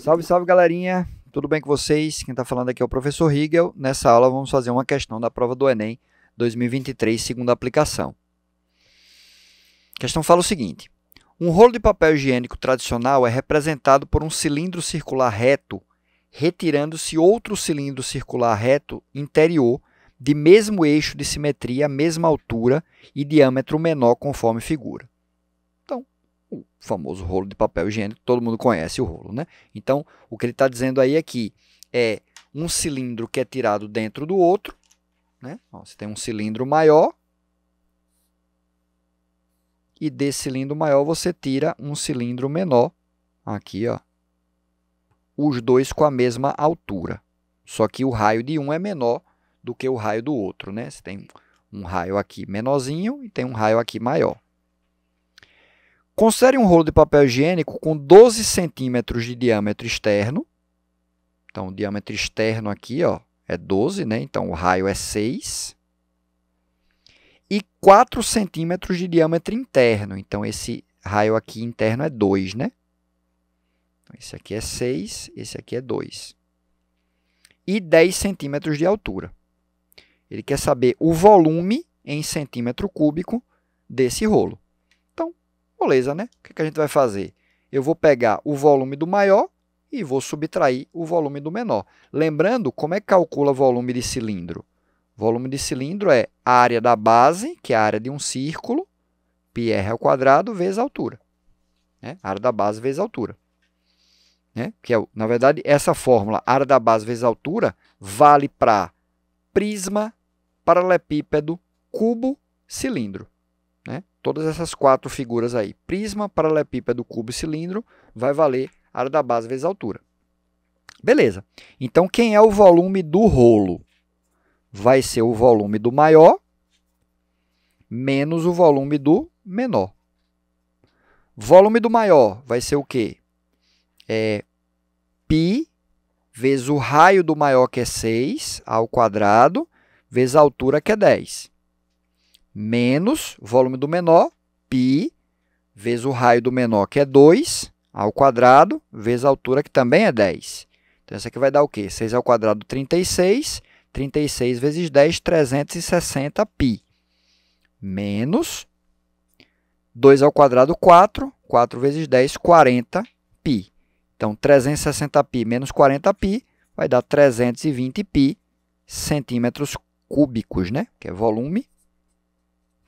Salve, salve galerinha! Tudo bem com vocês? Quem está falando aqui é o professor Riegel. Nessa aula vamos fazer uma questão da prova do Enem 2023, segunda aplicação. A questão fala o seguinte: Um rolo de papel higiênico tradicional é representado por um cilindro circular reto, retirando-se outro cilindro circular reto interior de mesmo eixo de simetria, mesma altura e diâmetro menor conforme figura o famoso rolo de papel higiênico, todo mundo conhece o rolo, né? Então, o que ele está dizendo aí é que é um cilindro que é tirado dentro do outro, né? Ó, você tem um cilindro maior e desse cilindro maior você tira um cilindro menor, aqui, ó, os dois com a mesma altura, só que o raio de um é menor do que o raio do outro, né? Você tem um raio aqui menorzinho e tem um raio aqui maior. Considere um rolo de papel higiênico com 12 centímetros de diâmetro externo. Então, o diâmetro externo aqui ó, é 12, né? então o raio é 6. E 4 centímetros de diâmetro interno. Então, esse raio aqui interno é 2, né? Então, esse aqui é 6, esse aqui é 2. E 10 centímetros de altura. Ele quer saber o volume em centímetro cúbico desse rolo. Beleza, né? O que a gente vai fazer? Eu vou pegar o volume do maior e vou subtrair o volume do menor. Lembrando, como é que calcula volume de cilindro? Volume de cilindro é a área da base, que é a área de um círculo, πr ao quadrado vezes a altura. Né? A área da base vezes a altura. Né? Que é, na verdade, essa fórmula, área da base vezes a altura, vale para prisma, paralelepípedo, cubo, cilindro todas essas quatro figuras aí, prisma, paralelepípedo, cubo e cilindro, vai valer área da base vezes altura. Beleza. Então, quem é o volume do rolo? Vai ser o volume do maior menos o volume do menor. Volume do maior vai ser o quê? É π vezes o raio do maior, que é 6, ao quadrado, vezes a altura, que é 10 menos volume do menor, π, vezes o raio do menor, que é 2, ao quadrado, vezes a altura, que também é 10. Então, isso aqui vai dar o quê? 6 ao quadrado, 36. 36 vezes 10, 360 π. Menos 2 ao quadrado, 4. 4 vezes 10, 40 π. Então, 360 π menos 40 π vai dar 320 π centímetros cúbicos, né? que é volume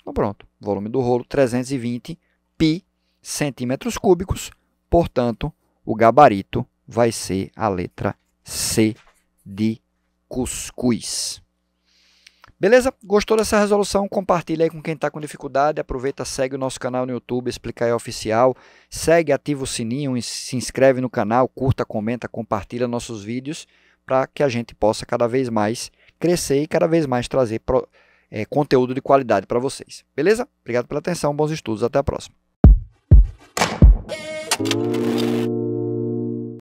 então pronto, volume do rolo 320 pi centímetros cúbicos, portanto, o gabarito vai ser a letra C de cuscuz. Beleza? Gostou dessa resolução? Compartilha aí com quem está com dificuldade. Aproveita, segue o nosso canal no YouTube, Explicar é Oficial. Segue, ativa o sininho, se inscreve no canal, curta, comenta, compartilha nossos vídeos para que a gente possa cada vez mais crescer e cada vez mais trazer é, conteúdo de qualidade para vocês. Beleza? Obrigado pela atenção, bons estudos, até a próxima.